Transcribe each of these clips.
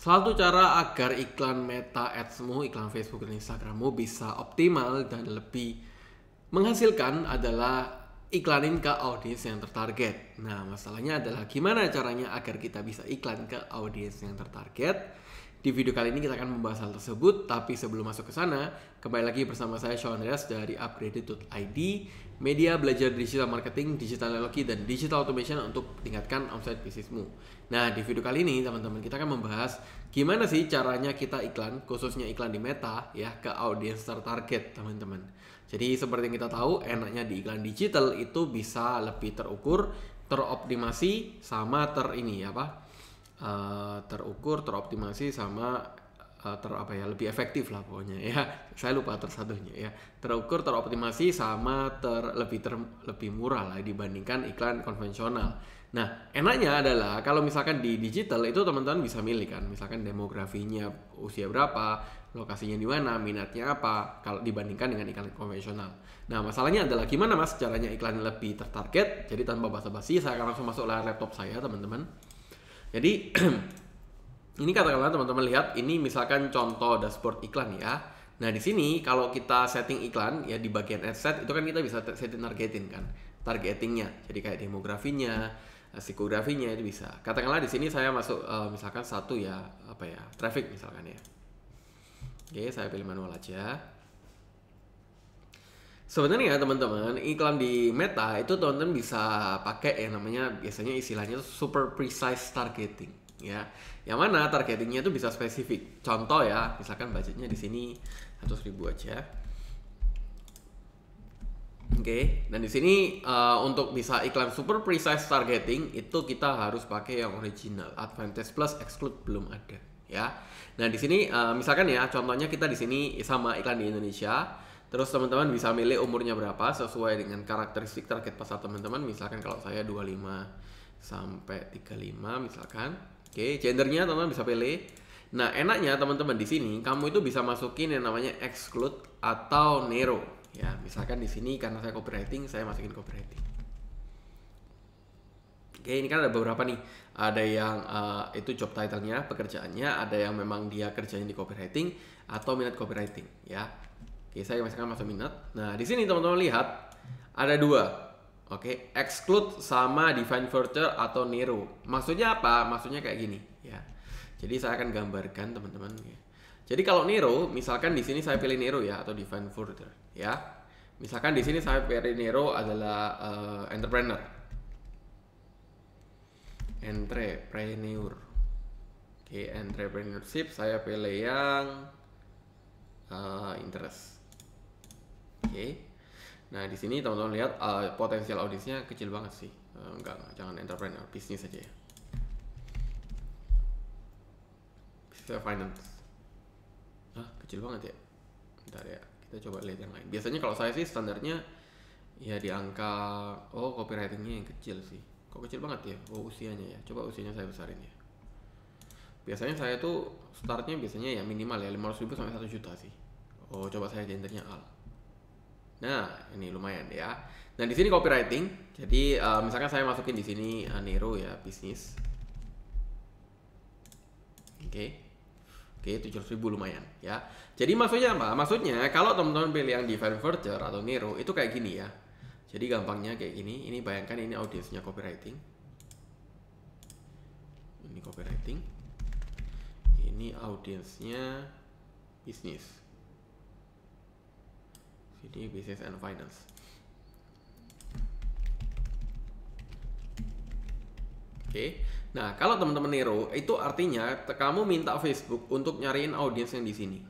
satu cara agar iklan Meta Adsmu, iklan Facebook dan Instagrammu bisa optimal dan lebih menghasilkan adalah iklanin ke audiens yang tertarget. Nah, masalahnya adalah gimana caranya agar kita bisa iklan ke audiens yang tertarget? Di video kali ini kita akan membahas hal tersebut, tapi sebelum masuk ke sana, kembali lagi bersama saya Sean Andreas dari upgraded.id, media belajar digital marketing, digital analogi, dan digital automation untuk tingkatkan omset bisnismu. Nah, di video kali ini teman-teman kita akan membahas gimana sih caranya kita iklan, khususnya iklan di meta ya, ke audiens tertarget teman-teman. Jadi seperti yang kita tahu, enaknya di iklan digital itu bisa lebih terukur, teroptimasi, sama ter ini apa, uh, terukur, teroptimasi sama uh, ter apa ya lebih efektif lah pokoknya ya. Saya lupa tersatunya ya. Terukur, teroptimasi sama ter lebih ter lebih murah lah dibandingkan iklan konvensional. Nah, enaknya adalah kalau misalkan di digital itu teman-teman bisa milih kan, misalkan demografinya usia berapa, lokasinya di mana, minatnya apa, kalau dibandingkan dengan iklan konvensional. Nah, masalahnya adalah gimana mas caranya iklan lebih tertarget, jadi tanpa basa-basi saya akan langsung masuk layar laptop saya teman-teman. Jadi ini katakanlah teman-teman lihat ini misalkan contoh dashboard iklan ya. Nah, di sini kalau kita setting iklan ya di bagian ad set itu kan kita bisa setting targeting kan. Targetingnya. Jadi kayak demografinya, eh, psikografinya itu bisa. Katakanlah di sini saya masuk uh, misalkan satu ya apa ya, traffic misalkan ya. Oke, saya pilih manual aja. Sebenarnya ya, teman-teman, iklan di Meta itu teman-teman bisa pakai yang namanya biasanya istilahnya super precise targeting ya. Yang mana targetingnya itu bisa spesifik. Contoh ya, misalkan budgetnya di sini ribu aja. Oke, okay. dan di sini uh, untuk bisa iklan super precise targeting itu kita harus pakai yang original. Advantage Plus exclude belum ada ya. Nah, di sini uh, misalkan ya contohnya kita di sini sama iklan di Indonesia Terus teman-teman bisa milih umurnya berapa sesuai dengan karakteristik target pasar teman-teman. Misalkan kalau saya 25 sampai 35 misalkan. Oke, gendernya teman-teman bisa pilih. Nah, enaknya teman-teman di sini kamu itu bisa masukin yang namanya exclude atau narrow. Ya, misalkan di sini karena saya copywriting, saya masukin copywriting. Oke, ini kan ada beberapa nih. Ada yang uh, itu job title-nya, pekerjaannya, ada yang memang dia kerjanya di copywriting atau minat copywriting, ya. Oke, saya misalkan masuk minat. Nah, di sini teman-teman lihat ada dua. Oke, exclude sama define future atau Nero. Maksudnya apa? Maksudnya kayak gini, ya. Jadi saya akan gambarkan teman-teman. Ya. Jadi kalau Nero, misalkan di sini saya pilih Nero ya atau define future, ya. Misalkan di sini saya pilih Nero adalah uh, entrepreneur. Entrepreneur. Oke, entrepreneurship saya pilih yang uh, interest okay. nah di sini teman-teman lihat uh, potensial audisnya kecil banget sih uh, enggak, enggak jangan entrepreneur bisnis aja ya bisnis finance ah kecil banget ya bentar ya kita coba lihat yang lain biasanya kalau saya sih standarnya ya di angka oh copywritingnya yang kecil sih kok kecil banget ya oh usianya ya coba usianya saya besarin ya biasanya saya tuh startnya biasanya ya minimal ya 500 ribu sampai 1 juta sih oh coba saya gendernya al Nah, ini lumayan ya. Nah, di sini copywriting. Jadi, uh, misalkan saya masukin di sini uh, Nero ya, bisnis. Oke. Okay. Oke, okay, 700 ribu lumayan ya. Jadi maksudnya apa? Maksudnya kalau teman-teman pilih yang di Fiverr atau Nero itu kayak gini ya. Jadi gampangnya kayak gini. Ini bayangkan ini audiensnya copywriting. Ini copywriting. Ini audiensnya bisnis jadi business and finance Oke, okay. nah kalau teman-teman Nero itu artinya kamu minta Facebook untuk nyariin audiens yang di sini,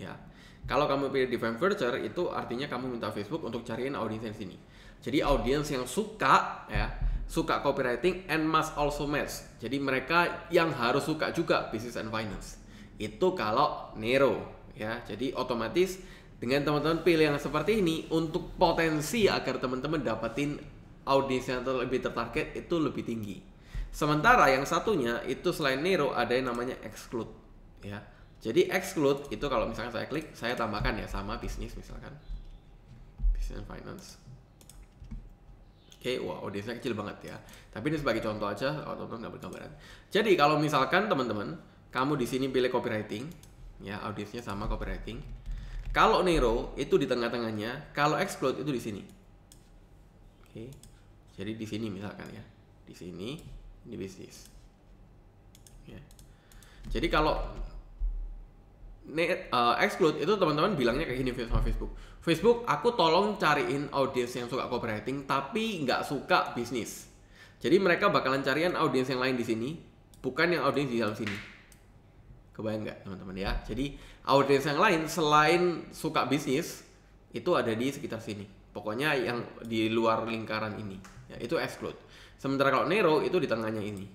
ya. Kalau kamu pilih di venture, itu artinya kamu minta Facebook untuk cariin audiens yang di sini. Jadi audiens yang suka, ya, suka copywriting and must also match. Jadi mereka yang harus suka juga business and finance. Itu kalau Nero, ya. Jadi otomatis dengan teman-teman pilih yang seperti ini untuk potensi agar teman-teman dapatin audiens yang lebih tertarget itu lebih tinggi. Sementara yang satunya itu selain Nero ada yang namanya exclude ya. Jadi exclude itu kalau misalkan saya klik saya tambahkan ya sama bisnis misalkan. Business and finance. Oke, okay, wah wow, audiensnya kecil banget ya. Tapi ini sebagai contoh aja, oh, teman-teman dapat gambaran. Jadi kalau misalkan teman-teman kamu di sini pilih copywriting, ya audiensnya sama copywriting. Kalau Nero itu di tengah-tengahnya, kalau Explode itu di sini. Oke. Jadi di sini misalkan ya. Di sini di bisnis. Ya. Jadi kalau Net, uh, eh, exclude itu teman-teman bilangnya kayak gini sama Facebook. Facebook, aku tolong cariin audiens yang suka copywriting tapi nggak suka bisnis. Jadi mereka bakalan carian audiens yang lain di sini, bukan yang audiens di dalam sini. Kebayang nggak teman-teman ya? Jadi audiens yang lain selain suka bisnis itu ada di sekitar sini. Pokoknya yang di luar lingkaran ini. Ya, itu exclude. Sementara kalau Nero itu di tengahnya ini.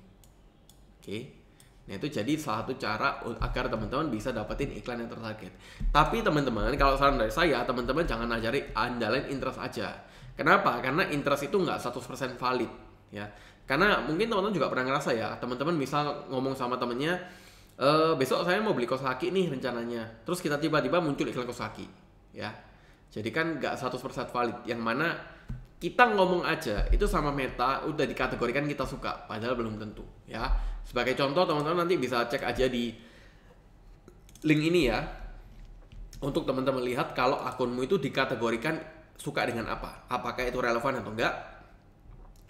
Oke. Nah itu jadi salah satu cara agar teman-teman bisa dapetin iklan yang tertarget. Tapi teman-teman kalau saran dari saya, teman-teman jangan ajari andalan interest aja. Kenapa? Karena interest itu nggak 100% valid. ya. Karena mungkin teman-teman juga pernah ngerasa ya, teman-teman misal ngomong sama temennya, e, besok saya mau beli kaos kaki nih rencananya. Terus kita tiba-tiba muncul iklan kaos kaki, ya. Jadi kan nggak satu 100% valid. Yang mana kita ngomong aja itu sama meta udah dikategorikan kita suka padahal belum tentu ya sebagai contoh teman-teman nanti bisa cek aja di link ini ya untuk teman-teman lihat kalau akunmu itu dikategorikan suka dengan apa apakah itu relevan atau enggak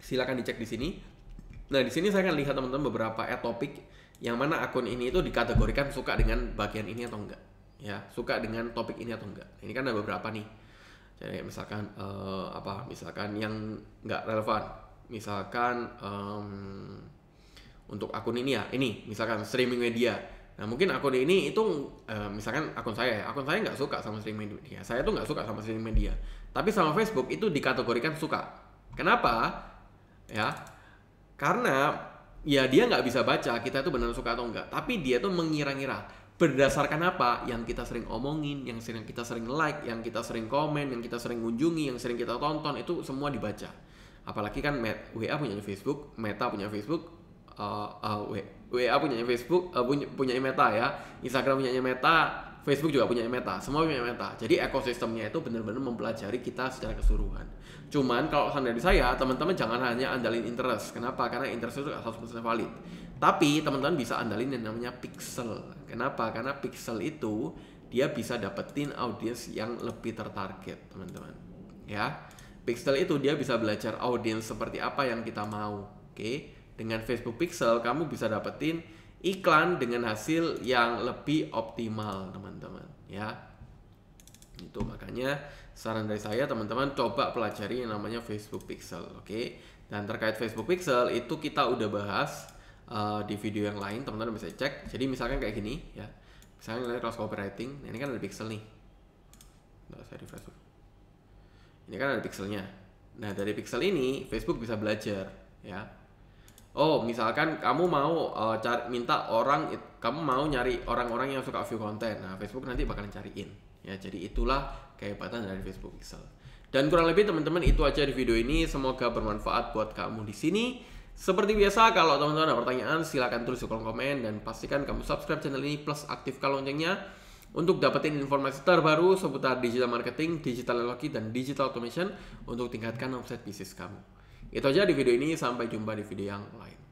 silakan dicek di sini nah di sini saya akan lihat teman-teman beberapa topik yang mana akun ini itu dikategorikan suka dengan bagian ini atau enggak ya suka dengan topik ini atau enggak ini kan ada beberapa nih jadi misalkan uh, apa misalkan yang enggak relevan misalkan um, untuk akun ini ya ini misalkan streaming media nah mungkin akun ini itu uh, misalkan akun saya ya akun saya nggak suka sama streaming media saya tuh nggak suka sama streaming media tapi sama Facebook itu dikategorikan suka kenapa ya karena ya dia nggak bisa baca kita itu benar suka atau enggak tapi dia tuh mengira-ngira berdasarkan apa yang kita sering omongin yang sering kita sering like yang kita sering komen yang kita sering kunjungi yang sering kita tonton itu semua dibaca apalagi kan Met, WA punya Facebook Meta punya Facebook uh, uh, WA punya Facebook uh, punya punya Meta ya Instagram punya Meta Facebook juga punya Meta, semua punya Meta. Jadi ekosistemnya itu benar-benar mempelajari kita secara keseluruhan. Cuman kalau standar dari saya, teman-teman jangan hanya andalin interest. Kenapa? Karena interest itu 100% valid. Tapi teman-teman bisa andalin yang namanya pixel. Kenapa? Karena pixel itu dia bisa dapetin audiens yang lebih tertarget, teman-teman. Ya. Pixel itu dia bisa belajar audiens seperti apa yang kita mau. Oke. Dengan Facebook Pixel kamu bisa dapetin iklan dengan hasil yang lebih optimal teman-teman ya itu makanya saran dari saya teman-teman coba pelajari yang namanya Facebook Pixel oke okay? dan terkait Facebook Pixel itu kita udah bahas uh, di video yang lain teman-teman bisa cek jadi misalkan kayak gini ya misalnya kita cross copywriting ini kan ada pixel nih Nggak, saya refresh dulu ini kan ada pixelnya nah dari pixel ini Facebook bisa belajar ya oh misalkan kamu mau uh, cari minta orang kamu mau nyari orang-orang yang suka view konten nah Facebook nanti bakalan cariin ya jadi itulah kehebatan dari Facebook Pixel dan kurang lebih teman-teman itu aja di video ini semoga bermanfaat buat kamu di sini seperti biasa kalau teman-teman ada pertanyaan silahkan tulis di kolom komen dan pastikan kamu subscribe channel ini plus aktifkan loncengnya untuk dapetin informasi terbaru seputar digital marketing, digital teknologi, dan digital automation untuk tingkatkan omset bisnis kamu. Itu aja di video ini, sampai jumpa di video yang lain.